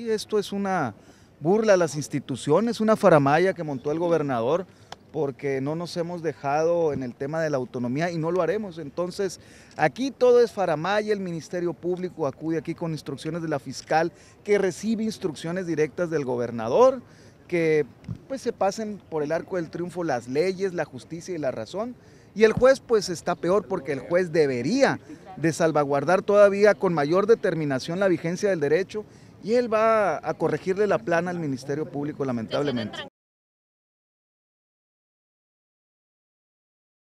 Y esto es una burla a las instituciones, una faramaya que montó el gobernador porque no nos hemos dejado en el tema de la autonomía y no lo haremos. Entonces, aquí todo es faramaya, el Ministerio Público acude aquí con instrucciones de la fiscal que recibe instrucciones directas del gobernador, que pues se pasen por el arco del triunfo las leyes, la justicia y la razón. Y el juez pues está peor porque el juez debería de salvaguardar todavía con mayor determinación la vigencia del derecho y él va a corregirle la plana al Ministerio Público, lamentablemente.